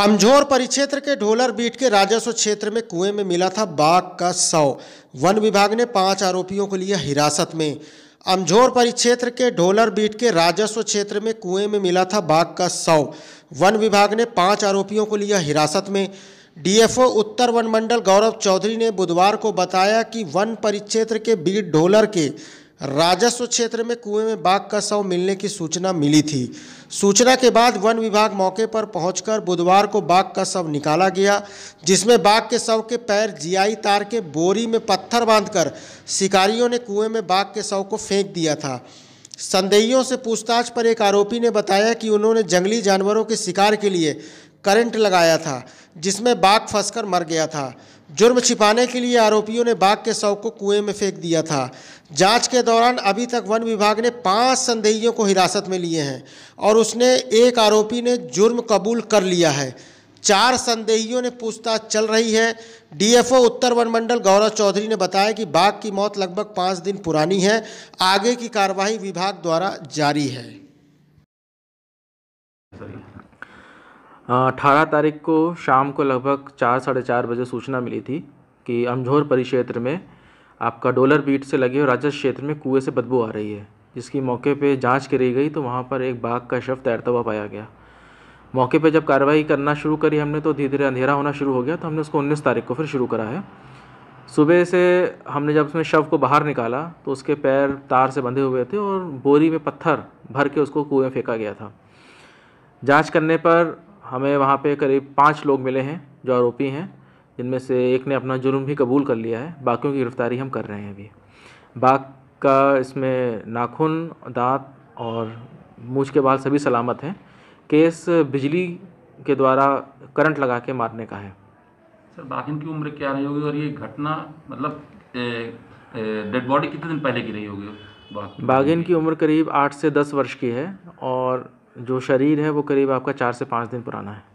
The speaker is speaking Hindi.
अमझोर परिक्षेत्र के ढोलर बीट के राजस्व क्षेत्र में कुएं में मिला था बाघ का शव वन विभाग ने पांच आरोपियों को लिया हिरासत में अमझोर परिक्षेत्र के ढोलर बीट के राजस्व क्षेत्र में कुएं में मिला था बाघ का शव वन विभाग ने पांच आरोपियों को लिया हिरासत में डीएफओ उत्तर वन मंडल गौरव चौधरी ने बुधवार को बताया कि वन परिक्षेत्र के बीट ढोलर के राजस्व क्षेत्र में कुएं में बाघ का शव मिलने की सूचना मिली थी सूचना के बाद वन विभाग मौके पर पहुंचकर बुधवार को बाघ का शव निकाला गया जिसमें बाघ के शव के पैर जियाई तार के बोरी में पत्थर बांधकर शिकारियों ने कुएं में बाघ के शव को फेंक दिया था संदेहियों से पूछताछ पर एक आरोपी ने बताया कि उन्होंने जंगली जानवरों के शिकार के लिए करंट लगाया था जिसमें बाघ फंसकर मर गया था जुर्म छिपाने के लिए आरोपियों ने बाघ के शव को कुएं में फेंक दिया था जांच के दौरान अभी तक वन विभाग ने पांच संदेहियों को हिरासत में लिए हैं और उसने एक आरोपी ने जुर्म कबूल कर लिया है चार संदेहियों ने पूछताछ चल रही है डीएफओ उत्तर वन मंडल गौरव चौधरी ने बताया कि बाघ की मौत लगभग पाँच दिन पुरानी है आगे की कार्रवाई विभाग द्वारा जारी है अठारह तारीख को शाम को लगभग चार साढ़े चार बजे सूचना मिली थी कि अमझोर परिक्षेत्र में आपका डॉलर बीट से लगे और राजस्व क्षेत्र में कुएं से बदबू आ रही है जिसकी मौके पे जांच करी गई तो वहाँ पर एक बाघ का शव तैरता हुआ पाया गया मौके पे जब कार्रवाई करना शुरू करी हमने तो धीरे धीरे अंधेरा होना शुरू हो गया तो हमने उसको उन्नीस तारीख को फिर शुरू करा है सुबह से हमने जब उसमें शव को बाहर निकाला तो उसके पैर तार से बंधे हुए थे और बोरी में पत्थर भर के उसको कुएँ फेंका गया था जाँच करने पर हमें वहाँ पर करीब पाँच लोग मिले हैं जो आरोपी हैं जिनमें से एक ने अपना जुर्म भी कबूल कर लिया है बाकियों की गिरफ़्तारी हम कर रहे हैं अभी बाघ का इसमें नाखून दांत और मूछ के बाल सभी सलामत हैं केस बिजली के द्वारा करंट लगा के मारने का है सर बाघिन की उम्र क्या रही होगी और ये घटना मतलब डेड बॉडी कितने दिन पहले की रही होगी बागिन की उम्र करीब आठ से दस वर्ष की है और जो शरीर है वो करीब आपका चार से पाँच दिन पुराना है